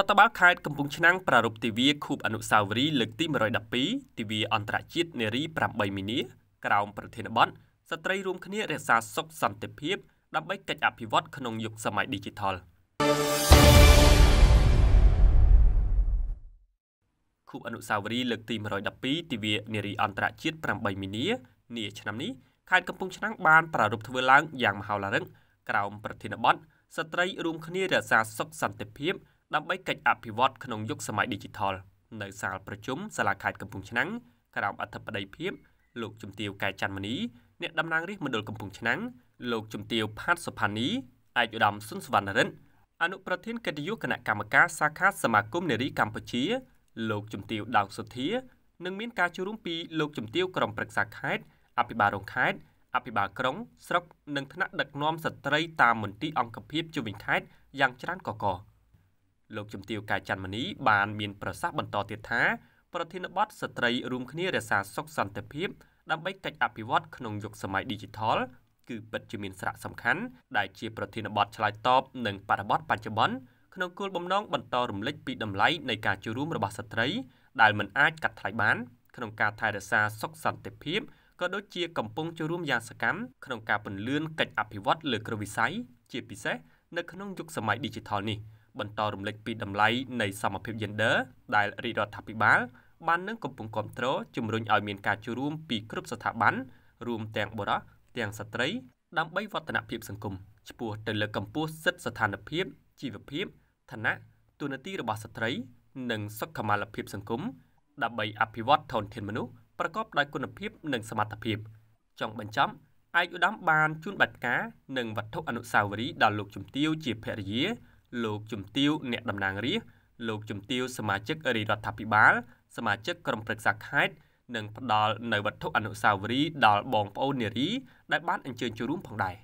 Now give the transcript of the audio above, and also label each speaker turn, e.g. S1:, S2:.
S1: រដ្ឋបាលខេត្តកំពង់ឆ្នាំងប្រារព្ធទិវាខួបអនុស្សាវរីយ៍លើកទី112ទិវាអន្តរជាតិនារី8មីនា ក្រោមប្រធានបទស្ត្រីរួមគ្នារក្សាសុខសន្តិភាពដើម្បីកិច្ចអភិវឌ្ឍក្នុងយុគសម័យ Digital ខួបអនុស្សាវរីយ៍លើកទី112ទិវានារីអន្តរជាតិ8មីនានាឆ្នាំនេះខេត្តកំពង់ឆ្នាំងបានប្រារព្ធធ្វើឡើងយ៉ាងមហោឡារឹកក្រោមប្រធានបទស្ត្រីរួមគ្នារក្សាសុខសន្តិភាពដើម្បីកិច្ចអភិវឌ្ឍក្នុងយុគសម័យ Digital នៅសាលប្រជុំសាលាខេត្តកំពង់ឆ្នាំងក្រោមអធិបតីភាពលោកជំទាវកែច័ន្ទមនីអ្នកតំណាងរាស្ត្រមណ្ឌលកំពង់ឆ្នាំងលោកជំទាវផាត់សុផានីឯកឧត្តមសុនសវណ្ណរិទ្ធអនុប្រធានកិត្តិយសគណៈកម្មការសាខាសមាគមនារីកម្ពុជាលោកជំទាវដាវសុធានិងមានការចូលរួមពីលោកជំទាវក្រុមប្រឹក្សាខេត្តអភិបាលរងខេត្តអភិបាលក្រុង ស្រុកនិងថ្នាក់ដឹកនាំស្ត្រីតាមមន្ទីរអង្គភាពជុំវិញខេត្តយ៉ាងច្រើនកកកលោកជំទាវកាយច័ន្ទមនីបានមានប្រសាសន៍បន្តទៀតថា ប្រធានបទស្ត្រីរួមគ្នារក្សាសុខសន្តិភាពដើម្បីកិច្ចអភិវឌ្ឍក្នុងយុគសម័យ Digital គឺពិតជាមានសារៈសំខាន់ដែលជា ប្រធានបទឆ្លើយតបនឹងបរិបទបច្ចុប្បន្នក្នុងគោលបំណងបន្តរំលេចពីតម្លៃនៃការចូលរួមរបស់ស្ត្រីដែលមិនអាចកាត់ថ្លៃបាន ក្នុងការថែរក្សាសុខសន្តិភាពក៏ដូចជាកំពុងចូលរួមយ៉ាងសកម្មក្នុងការពន្លឿនកិច្ចអភិវឌ្ឍលើគ្រប់វិស័យជាពិសេសនៅក្នុងយុគសម័យ Digital នេះ។បន្តរំលឹកពីតម្លៃនៃសមភាព gender ដែលរាជរដ្ឋាភិបាល បាននឹងកំពុងគ្រប់គ្រងជំរុញឲ្យមានការចូលរួមពីគ្រប់ស្ថាប័នរួមទាំងបុរសទាំងស្ត្រីដើម្បីវឌ្ឍនភាពសង្គមឆ្ពោះទៅលើកម្ពស់សិទ្ធិស្ថានភាពជីវភាពឋានៈទូនាទីរបស់ស្ត្រីនិងសុខុមាលភាពសង្គមដើម្បីអភិវឌ្ឍធនធានមនុស្សប្រកបដោយគុណភាពនិងសមត្ថភាពចង់បញ្ចំឯកឧត្តមបានជួនបាច់ការនិងវត្ថុអនុស្សាវរីយ៍ដល់លោកជំទាវជាភរិយាលោកជំទាវអ្នកតំណាងរាស្ត្រលោកជំទាវសមាជិករាជរដ្ឋាភិបាលសមាជិកក្រុមប្រឹក្សាខេត្តនិងផ្ដល់នៅវត្ថុអនុស្សាវរីយ៍ដល់បងប្អូននារីដែលបានអញ្ជើញចូលរួមផងដែរ